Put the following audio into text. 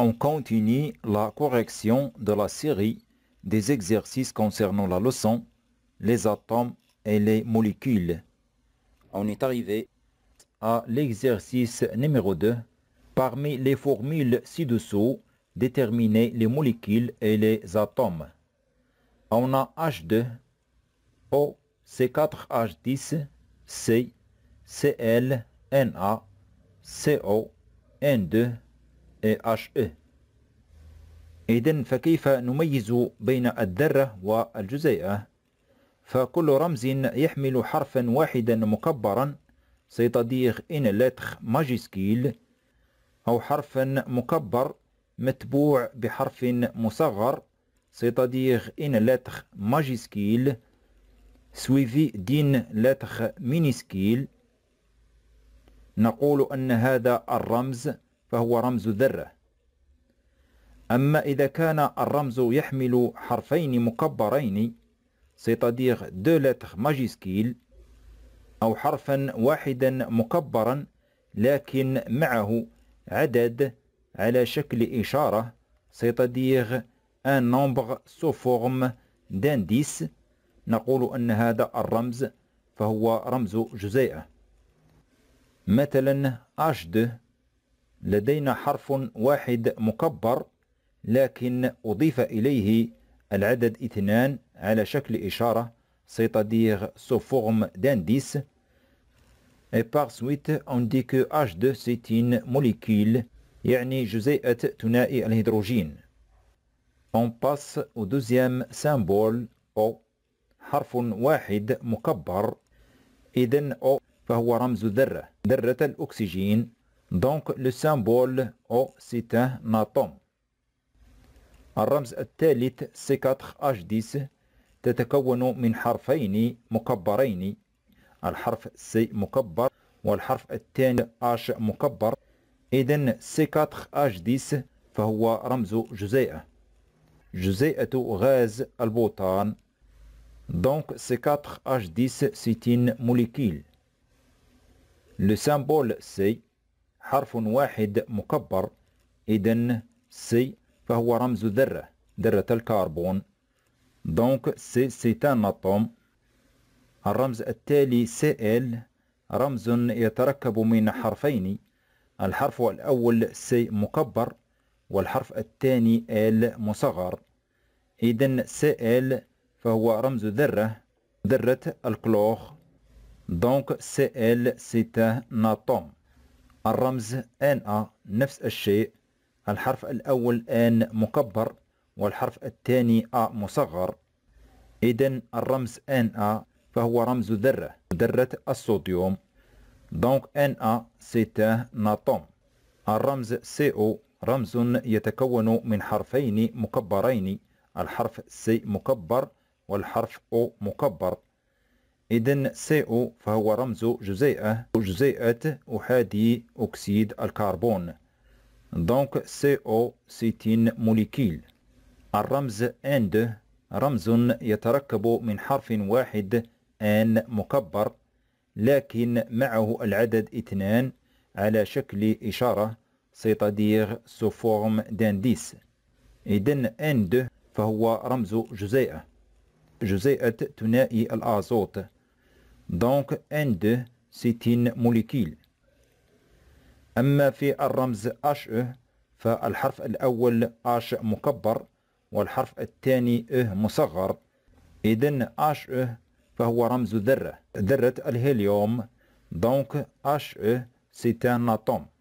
On continue la correction de la série des exercices concernant la leçon, les atomes et les molécules. On est arrivé à l'exercice numéro 2. Parmi les formules ci-dessous, déterminer les molécules et les atomes. On a H2, O, C4H10, C, Cl, Na, CO, N2, HE إذن فكيف نميز بين الذرة والجزيئة؟ فكل رمز يحمل حرفا واحدا مكبرا سيتدير إن لتر ماجيسكيل أو حرفا مكبر متبوع بحرف مصغر سيتدير إن لتر ماجيسكيل سويفي دين لتر مينيسكيل نقول أن هذا الرمز فهو رمز ذرة أما إذا كان الرمز يحمل حرفين مكبرين سيتادير دو لتر ماجيسكيل أو حرفا واحدا مكبرا لكن معه عدد على شكل اشاره سيتادير أن نومبغ سو فورم دانديس نقول أن هذا الرمز فهو رمز جزيئة مثلا H2 لدينا حرف واحد مكبر لكن أضيف إليه العدد اثنان على شكل إشارة c'est-à-dire sous forme d'indice et par suite on dit que H2 c'est une molécule يعني جزيئة ثنائي الهيدروجين on passe au deuxième symbole O حرف واحد مكبر إذا O فهو رمز ذرة ذرة الأكسجين دونك لو سامبول او c'est ان اتوم الرمز الثالث سي 4 h 10 تتكون من حرفين مكبرين الحرف سي مكبر والحرف الثاني اش مكبر اذا سي 4 C4H10 فهو رمز جزيئة جزيئة غاز البوتان دونك سي 4 h 10 c'est une molécule. Le symbole C حرف واحد مكبر إذن سي فهو رمز ذرة ذرة الكربون دونك سي سيتان اتوم الرمز التالي سي رمز يتركب من حرفين الحرف الأول سي مكبر والحرف الثاني ال مصغر إذن سي فهو رمز ذرة ذرة الكلوخ دونك سي ال سيتا ناتوم الرمز آن ا نفس الشيء الحرف الأول آن مكبر والحرف الثاني أ مصغر إذا الرمز ان ا فهو رمز ذرة ذرة الصوديوم دونك ان ا un ناتوم الرمز سي او رمز يتكون من حرفين مكبرين الحرف سي مكبر والحرف او مكبر إذا CO فهو رمز جزيئة جزيئة أحادي أكسيد الكربون دونك CO ستين موليكيل الرمز AND رمز يتركب من حرف واحد آن مكبر لكن معه العدد اثنان على شكل إشارة سيتادير سو فورم دانديس إذن AND فهو رمز جزيئة جزيئة ثنائي الأزوت Donc N2, c'est une molécule. أما في الرمز HE فالحرف الأول H مكبر والحرف الثاني E مصغر إذن HE فهو رمز ذرة ذرة الهيليوم دونك HE c'est un atome